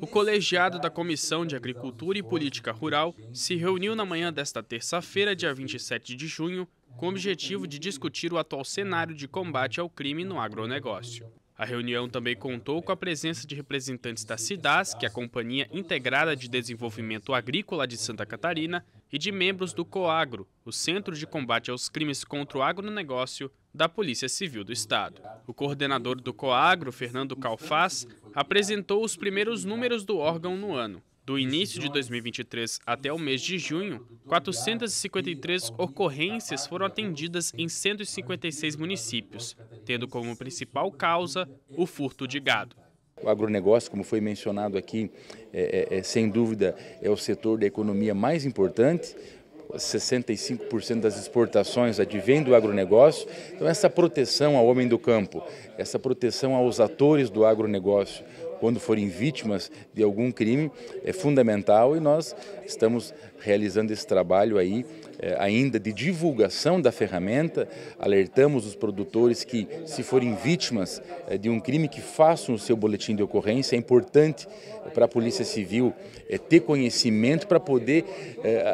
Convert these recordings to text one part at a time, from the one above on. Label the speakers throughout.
Speaker 1: O colegiado da Comissão de Agricultura e Política Rural se reuniu na manhã desta terça-feira, dia 27 de junho, com o objetivo de discutir o atual cenário de combate ao crime no agronegócio. A reunião também contou com a presença de representantes da CIDAS, que é a Companhia Integrada de Desenvolvimento Agrícola de Santa Catarina, e de membros do COAGRO, o Centro de Combate aos Crimes contra o Agronegócio, da Polícia Civil do Estado. O coordenador do Coagro, Fernando Calfaz, apresentou os primeiros números do órgão no ano. Do início de 2023 até o mês de junho, 453 ocorrências foram atendidas em 156 municípios, tendo como principal causa o furto de gado.
Speaker 2: O agronegócio, como foi mencionado aqui, é, é, é sem dúvida é o setor da economia mais importante, 65% das exportações advém do agronegócio. Então, essa proteção ao homem do campo, essa proteção aos atores do agronegócio, quando forem vítimas de algum crime, é fundamental e nós estamos realizando esse trabalho aí eh, ainda de divulgação da ferramenta, alertamos os produtores que se forem vítimas eh, de um crime que façam o seu boletim de ocorrência, é importante eh, para a Polícia Civil ter conhecimento para poder,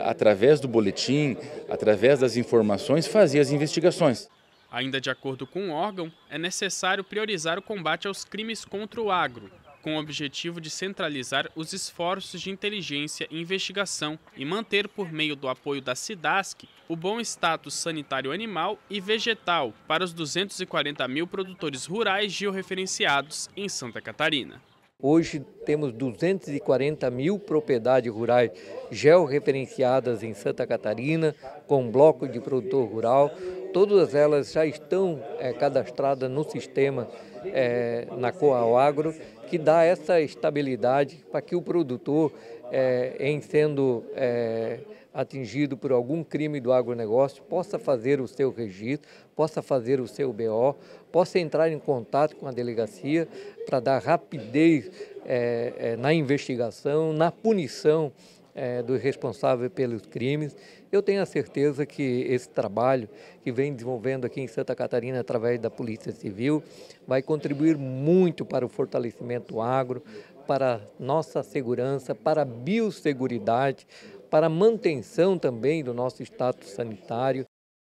Speaker 2: através do boletim, através das informações, fazer as investigações.
Speaker 1: Ainda de acordo com o órgão, é necessário priorizar o combate aos crimes contra o agro, com o objetivo de centralizar os esforços de inteligência e investigação e manter, por meio do apoio da SIDASC, o bom status sanitário animal e vegetal para os 240 mil produtores rurais georreferenciados em Santa Catarina.
Speaker 3: Hoje temos 240 mil propriedades rurais georreferenciadas em Santa Catarina, com bloco de produtor rural. Todas elas já estão é, cadastradas no sistema é, na Coal Agro que dá essa estabilidade para que o produtor, é, em sendo é, atingido por algum crime do agronegócio, possa fazer o seu registro, possa fazer o seu BO, possa entrar em contato com a delegacia para dar rapidez é, é na investigação, na punição é, do responsável pelos crimes. Eu tenho a certeza que esse trabalho que vem desenvolvendo aqui em Santa Catarina através da Polícia Civil vai contribuir muito para o fortalecimento do agro, para nossa segurança, para a biosseguridade, para a manutenção também do nosso status sanitário